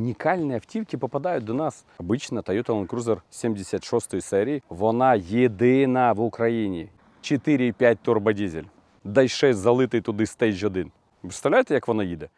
Унікальні автівки попадають до нас. Обична Toyota Land Cruiser 76 серії. Вона єдина в Україні. 4,5 турбодізель. Дай 6 залитий туди стейдж 1. Представляєте, як вона їде?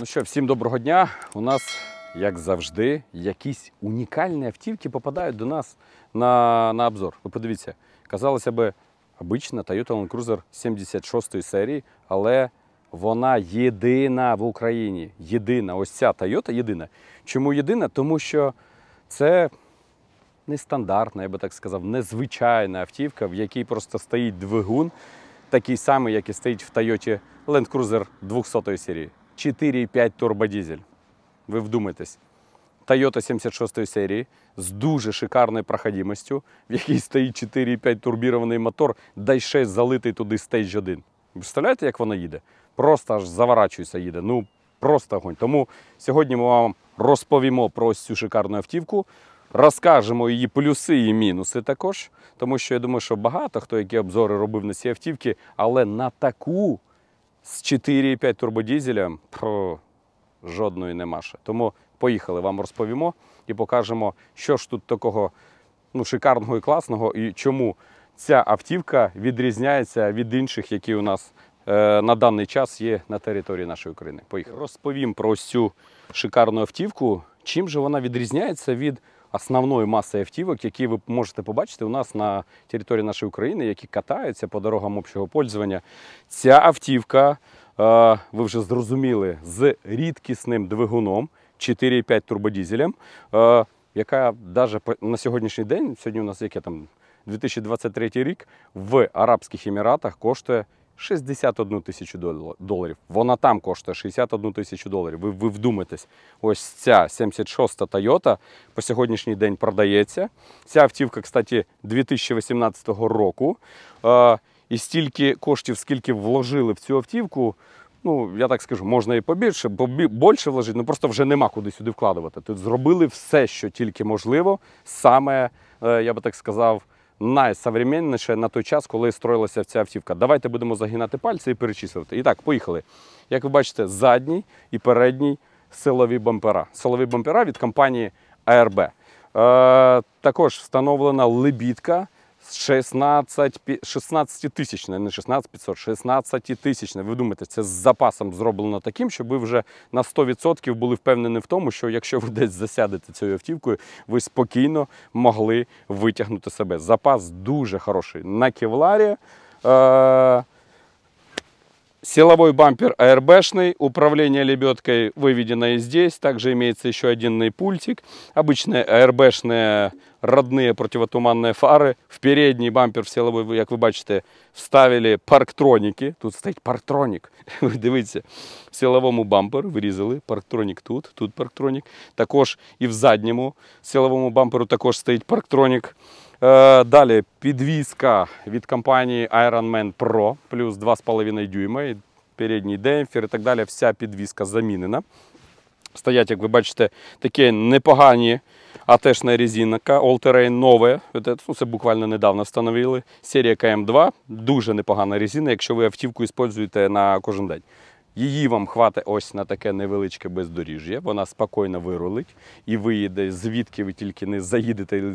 Ну що, всім доброго дня. У нас, як завжди, якісь унікальні автівки попадають до нас на на обзор. Ви подивіться, казалося би, обична Toyota Land Cruiser 76 серії, але вона єдина в Україні. Єдина, ось ця Toyota єдина. Чому єдина? Тому що це нестандартна, я би так сказав, незвичайна автівка, в якій просто стоїть двигун, такий самий, який стоїть в Toyota Land Cruiser 200 серії. 4,5 турбодізель. Ви вдумайтесь. Toyota 76 серії з дуже шикарною проходимостю, в якій стоїть 4,5 турбірований мотор, да й ще залитий туди стейдж 1. Представляєте, як вона їде? Просто аж заворачується, їде. Ну, просто огонь. Тому сьогодні ми вам розповімо про ось цю шикарну автівку, розкажемо її плюси і мінуси також. Тому що я думаю, що багато хто які обзори робив на ці автівки, але на таку з 4,5 турбодізеля жодної не маше. Тому поїхали, вам розповімо і покажемо, що ж тут такого ну, шикарного і класного, і чому ця автівка відрізняється від інших, які у нас е, на даний час є на території нашої України. Поїхали. Розповім про цю шикарну автівку. Чим же вона відрізняється від основною масою автівок, які ви можете побачити у нас на території нашої України, які катаються по дорогам общого пользування. Ця автівка, е, ви вже зрозуміли, з рідкісним двигуном 4,5 турбодізелем, е, яка навіть на сьогоднішній день, сьогодні у нас яке там 2023 рік, в Арабських Еміратах коштує 61 тисячу доларів. Вона там коштує 61 тисячу доларів. Ви ви вдумайтесь, ось ця 76-та Toyota по сьогоднішній день продається. Ця автівка, кстати, 2018 року. Е, І стільки коштів, скільки вложили в цю автівку. Ну, я так скажу, можна і побільше, бо більше вложити, ну просто вже нема куди сюди вкладувати. Тут зробили все, що тільки можливо, саме, е, я би так сказав, найсовременніше на той час, коли строїлася ця автівка. Давайте будемо загинати пальці і перечислювати. І так, поїхали. Як ви бачите, задній і передній силові бампера. Силові бампера від компанії АРБ. Е, Також встановлена лебідка. 16 тисяч, не 16 500, 16 тисячне. Ви думаєте, це з запасом зроблено таким, щоб ви вже на 100% були впевнені в тому, що якщо ви десь засядете цією автівкою, ви спокійно могли витягнути себе. Запас дуже хороший на кевларі. Е, Силовой бампер АРБшный, управление лебедкой выведено и здесь. Также имеется еще один пультик. Обычные АРБшные родные противотуманные фары. В передний бампер в силовой, как вы бачите, вставили парктроники. Тут стоит парктроник. Вы дивіться, силовому бампер вырезали, парктроник тут, тут парктроник. Також и в заднему силовому бамперу також стоит парктроник. Е, далі підвізка від компанії Ironman Pro, плюс 2,5 дюйма, передній демпфер і так далі. Вся підвізка замінена. Стоять, як ви бачите, такі непогані атешна резинка, all-terrain нове. Ну, це буквально недавно встановили. Серія КМ2 дуже непогана резина, якщо ви автівку використовуєте на кожен день. Її вам хватить ось на таке невеличке бездоріжжя, вона спокійно вирулить і виїде, звідки ви тільки не заїдете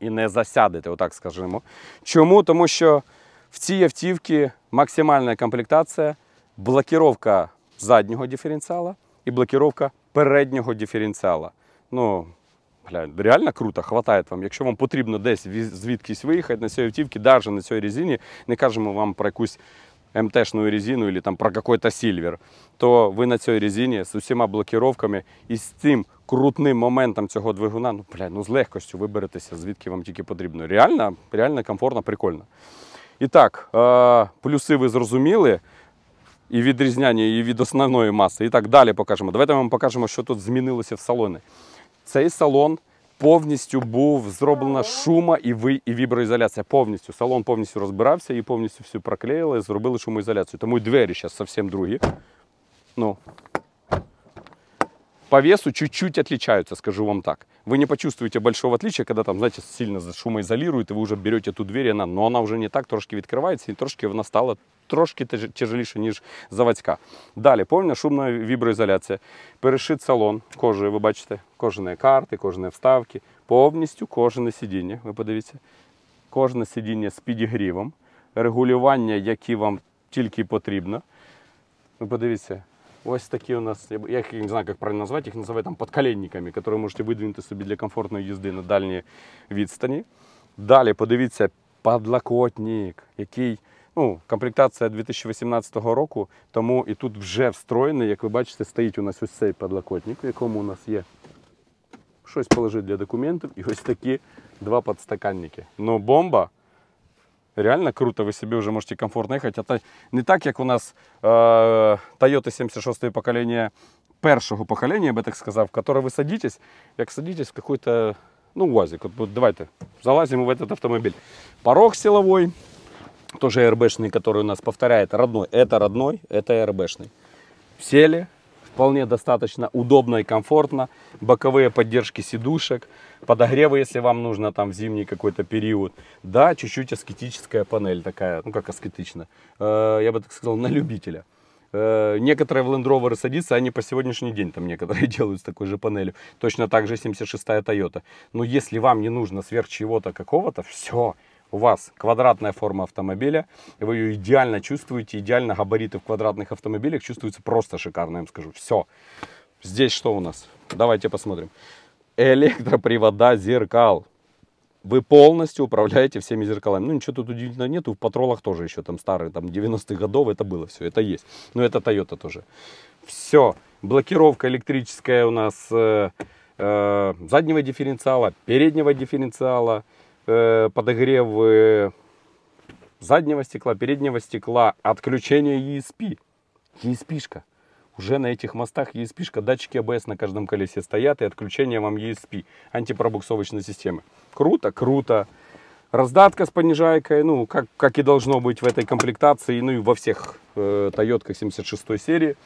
і не засядете, отак скажімо. Чому? Тому що в цій автівці максимальна комплектація, блокіровка заднього диференціала і блокіровка переднього диференціала. Ну, Реально круто, хватает вам. Якщо вам потрібно десь звідкись виїхати на цій автівці, навіть на цій резині, не кажемо вам про якусь МТ-шну резину або про какой сільвер, то ви на цій резині з усіма блокіровками і з цим крутним моментом цього двигуна, ну, бля, ну з легкостю виберетеся, звідки вам тільки потрібно. Реально, реально комфортно, прикольно. І так, е, плюси ви зрозуміли. І від і від основної маси. І так далі покажемо. Давайте вам покажемо, що тут змінилося в салоні. Цей салон повністю був зроблена шума і і віброізоляція. Повністю салон повністю розбирався і повністю все проклеїли, зробили шумоізоляцію. Тому і двері зараз зовсім другі. Ну, по весу чуть-чуть отличаются, скажу вам так. Вы не почувствуете большого отличия, когда там, знаете, сильно шумоизолирует, и вы уже берете ту дверь, и она, но она уже не так трошки відкривається, і трошки вона стала трошки тяжеліше, ніж заводська. Далі, повна шумна віброізоляція. Перешит салон кожею, ви бачите, кожені карти, кожні вставки, повністю кожне сидіння, ви подивіться, кожне сидіння з підігрівом, регулювання, які вам тільки потрібно. Ви подивіться, Ось такі у нас, я их не знаю, як правильно назвати, їх називають там подколенниками, які можете видвинути собі для комфортної їзди на дальній відстані. Далі подивіться подлокотник, який ну, комплектація 2018 року, тому і тут вже встроєний, як ви бачите, стоїть у нас ось цей подлокотник, в якому у нас є щось положити для документів і ось такі два подстаканники. Ну бомба! Реально круто, вы себе уже можете комфортно ехать, А не так, как у нас е, э, Toyota 76 покоління першого покоління, я би так сказал, в которое вы садитесь, як садитесь в какой-то ну, УАЗик. вот давайте залазим в этот автомобиль. Порог силовой, тоже РБшный, который у нас повторяет родной. Это родной, это РБшный. Сели, вполне достаточно удобно и комфортно. Боковые поддержки сидушек, подогревы, если вам нужно там в зимний какой-то период. Да, чуть-чуть аскетическая панель такая, ну как аскетично, э, я бы так сказал, на любителя. Э, некоторые в Land Rover садятся, они по сегодняшний день там некоторые делают с такой же панелью. Точно так же 76-я Toyota. Но если вам не нужно сверх чего-то какого-то, все, у вас квадратная форма автомобиля, и вы ее идеально чувствуете, идеально габариты в квадратных автомобилях чувствуются просто шикарно, я вам скажу. Все. Здесь что у нас? Давайте посмотрим. Электропривода зеркал. Вы полностью управляете всеми зеркалами. Ну, ничего тут удивительного нету. В патролах тоже еще там старые, там 90-х годов это было все. Это есть. Но это Toyota тоже. Все. Блокировка электрическая у нас э, э, заднего дифференциала, переднего дифференциала. Э, подогрев заднего стекла, переднего стекла, отключение ESP. ESP-шка. Уже на этих мостах ESP-шка, датчики ABS а на каждом колесе стоят и отключение вам ESP, антипробуксовочной системы. Круто, круто. Раздатка с понижайкой, ну, как, как и должно быть в этой комплектации, ну и во всех э, Тойотках 76 серии.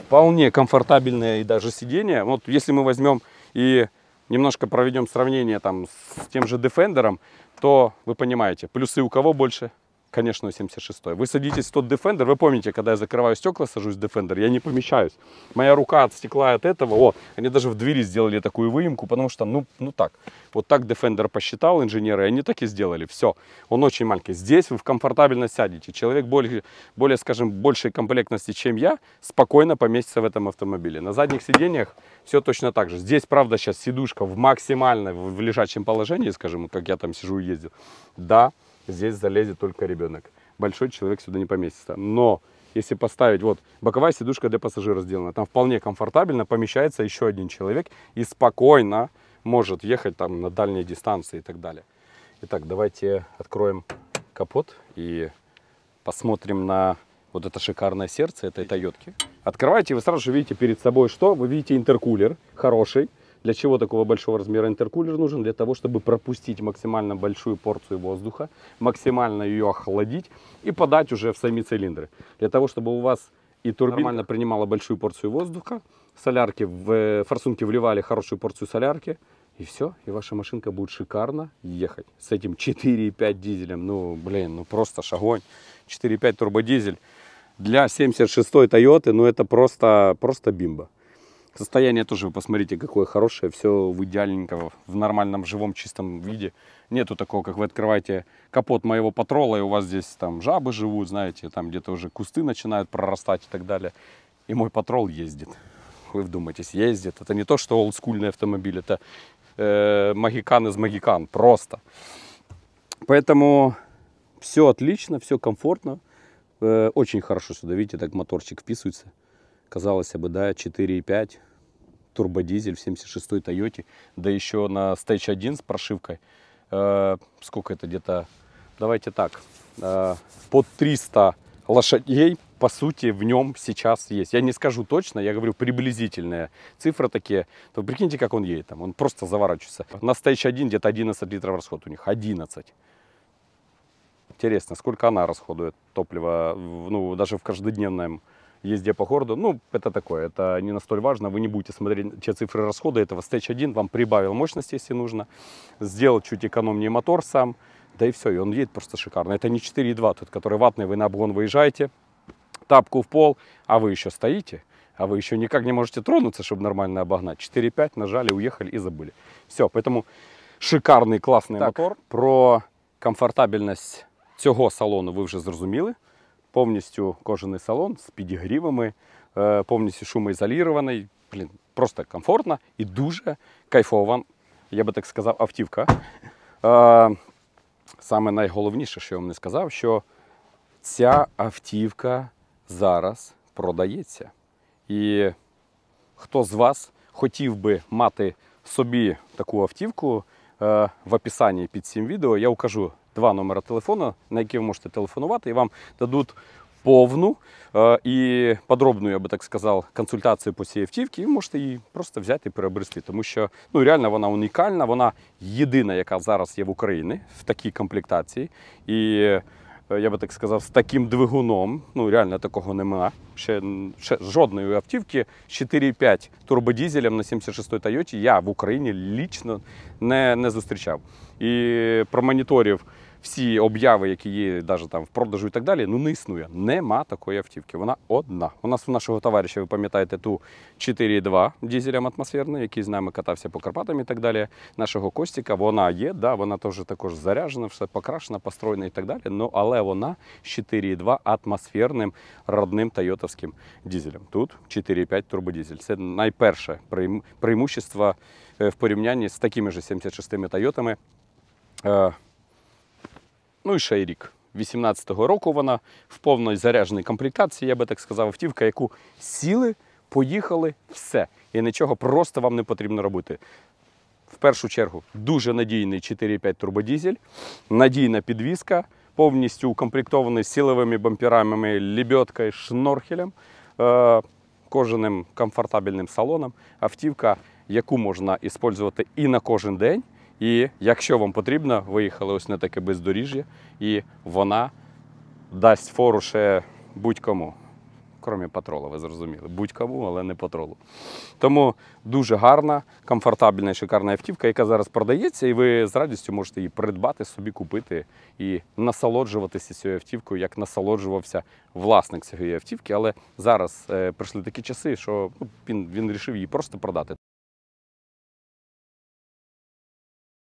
Вполне комфортабельное и даже сиденье. Вот если мы возьмем и немножко проведем сравнение там с тем же Defender, то вы понимаете, плюсы у кого больше – конечно, 76 -й. Вы садитесь в тот Defender, вы помните, когда я закрываю стекла, сажусь в Defender, я не помещаюсь. Моя рука от стекла от этого, о, они даже в двери сделали такую выемку, потому что, ну, ну так, вот так Defender посчитал инженеры, и они так и сделали, все. Он очень маленький. Здесь вы комфортабельно сядете. Человек более, более, скажем, большей комплектности, чем я, спокойно поместится в этом автомобиле. На задних сиденьях все точно так же. Здесь, правда, сейчас сидушка в максимально в лежачем положении, скажем, как я там сижу и ездил. Да, здесь залезет только ребенок. Большой человек сюда не поместится. Но если поставить, вот, боковая сидушка для пассажира сделана, там вполне комфортабельно помещается еще один человек и спокойно может ехать там на дальние дистанции и так далее. Итак, давайте откроем капот и посмотрим на вот это шикарное сердце этой Тойотки. Открывайте, вы сразу же видите перед собой что? Вы видите интеркулер хороший, для чего такого большого размера интеркулер нужен? Для того, чтобы пропустить максимально большую порцию воздуха, максимально ее охладить и подать уже в сами цилиндры. Для того, чтобы у вас и турбина нормально принимала большую порцию воздуха, солярки в э, форсунки вливали хорошую порцию солярки, и все, и ваша машинка будет шикарно ехать. С этим 4,5 дизелем, ну, блин, ну просто шагонь. 4,5 турбодизель для 76-й Тойоты, ну это просто, просто бимба. Состояние тоже вы посмотрите, какое хорошее, все в идеальненько, в нормальном, живом, чистом виде. Нету такого, как вы открываете капот моего патрола, и у вас здесь там жабы живут, знаете, там где-то уже кусты начинают прорастать и так далее. И мой патрол ездит. Вы вдумайтесь, ездит. Это не то, что олдскульный автомобиль, это э, магикан из магикан, просто. Поэтому все отлично, все комфортно. Э, очень хорошо сюда, видите, так моторчик вписывается казалось бы, да, 4,5, турбодизель в 76-й Тойоте, да еще на Stage 1 с прошивкой. Э, сколько это где-то? Давайте так, э, под 300 лошадей, по сути, в нем сейчас есть. Я не скажу точно, я говорю приблизительные цифры такие. То прикиньте, как он едет там, он просто заворачивается. На Stage 1 где-то 11 литров расход у них, 11 интересно, сколько она расходует топлива, ну, даже в каждодневном езде по городу. Ну, это такое, это не настолько важно. Вы не будете смотреть те цифры расхода этого. Stage 1 вам прибавил мощности, если нужно. Сделал чуть экономнее мотор сам. Да и все, и он едет просто шикарно. Это не 4,2, тот, который ватный, вы на обгон выезжаете, тапку в пол, а вы еще стоите а вы еще никак не можете тронуться, чтобы нормально обогнать. 4.5 нажали, уехали и забыли. Все, поэтому шикарный классный так, мотор. Про комфортабельность цього салону вы уже зрозуміли. повністю кожен салон з підігрівами, е, повністю шумоізолірований. Блін, просто комфортно і дуже кайфова, я би так сказав, автівка. Е, саме найголовніше, що я вам не сказав, що ця автівка зараз продається. І хто з вас хотів би мати собі таку автівку, е, в описанні під цим відео я укажу два номера телефону, на які ви можете телефонувати, і вам дадуть повну е, і подробну, я би так сказав, консультацію по цій автівці, і ви можете її просто взяти і переобрести. Тому що ну, реально вона унікальна, вона єдина, яка зараз є в Україні в такій комплектації. І е, я би так сказав, з таким двигуном, ну реально такого нема. Ще, ще жодної автівки 4,5 турбодізелем на 76-й Тойоті я в Україні лічно не не зустрічав. І промоніторів всі обяви, які є навіть там в продажу і так далі, ну не існує. Нема такої автівки. Вона одна. У нас у нашого товариша, ви пам'ятаєте, ту 4.2 дізелем атмосферний, який з нами катався по Карпатам і так далі. Нашого Костіка, вона є, да, вона теж також заряджена, все покрашена, построєна і так далі. Ну, Але вона з 4.2 атмосферним родним тойотовським дізелем. Тут 4.5 турбодізель. Це найперше преимущество е, в порівнянні з такими ж 76 ми Тойотами. Е, ну і ще й рік. 18-го року вона в повної заряженій комплектації, я би так сказав, автівка, яку сіли, поїхали, все. І нічого просто вам не потрібно робити. В першу чергу, дуже надійний 4,5 турбодізель, надійна підвізка, повністю укомплектований сіловими бамперами, лебедкою, шнорхелем, е, кожаним комфортабельним салоном. Автівка, яку можна використовувати і на кожен день. І якщо вам потрібно, виїхали ось на таке бездоріжжя, і вона дасть фору ще будь-кому. Крім патролу, ви зрозуміли, будь-кому, але не патролу. Тому дуже гарна, комфортабельна і шикарна автівка, яка зараз продається, і ви з радістю можете її придбати, собі купити і насолоджуватися цією автівкою, як насолоджувався власник цієї автівки. Але зараз е, прийшли такі часи, що ну, він, він рішив її просто продати.